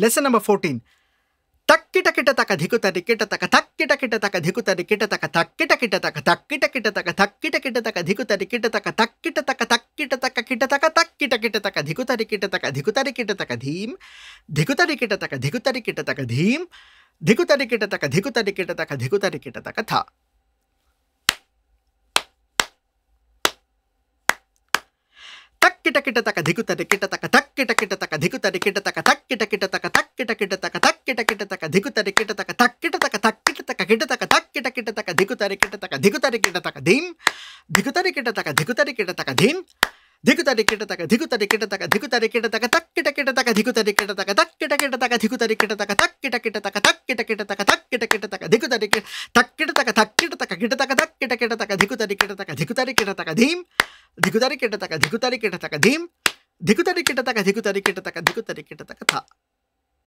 lesson number fourteen तक्किट किट तक धिकुत किट तक थक्किट किट तक धिकुत किट तक थक्किट किट तक थक्किट किट तक थक्किट किट तक धिकुत किट तक थक्किट तक थक्किट तक किट तक तक्किट किट तक धिकुत किट तक धिकुत किट तक धीम धिकुत किट तक धिकुत किट तक धीम धिकुत किट तक धिकुत किट तक धिकुत किट तक था ಕಿಟ ಕಿಟ ತಕ ಧಿಕುತ ಕಿಟ ತಕ ತಕ್ ಕಿಟ ಕಿಟ ತಕ ಧಿಕುತ ಕಿಟ ತಕ ತಕ್ ಕಿಟ ಕಿಟ ತಕ ತಕ್ ಕಿಟ ಕಿಟ ತಕ ತಕ್ ಕಿಟ ಕಿಟ ತಕ ಧಿಕುತ ಕಿಟ ತಕ ತಕ್ ಕಿಟ ತಕ ತಕ್ ಕಿಟ ತಕ ಕಿಟ ತಕ ತಕ್ ಕಿಟ ಕಿಟ ತಕ ಧಿಕುತ ಕಿಟ ತಕ ಧಿಕುತ ಕಿಟ ತಕ ಧೀಮ್ ಧಿಕುತ ಕಿಟ ತಕ ಧಿಕುತ ಕಿಟ ತಕ ಧೀಮ್ ಧಿಕುತರಿ ಕಿಟ ತಕ ಧಿಕುತರಿ ಕಿಟ ತಕ ಧಿಕುತರಿ ಕಿಟ ತಕ ತಕ್ ಕಿಟ ಕಿಟ ತಕ ಧಿಕುತರಿ ಕಿಟ ತಕ ತಕ್ ಕಿಟ ಕಿಟ ತಕ ಧಿಕುತರಿ ಕಿಟ ತಕ ತಕ್ ಕಿಟ ಕಿಟ ತಕ ತಕ್ ಕಿಟ ಕಿಟ ತಕ ತಕ್ ಕಿಟ ಕಿಟ ತಕ ಧಿಕುತರಿ ಕಿಟ ತಕ್ ಕಿಟ तक थक किट तक किट तक थक किट किट तक धिकुतरी किट तक धिकुतरी किट तक धीम धिकुतारी केटतक धिकुतारी केटतक धीम धिकुतारी केटतक धिकुतारी केटतक धिकुतारी केटतक था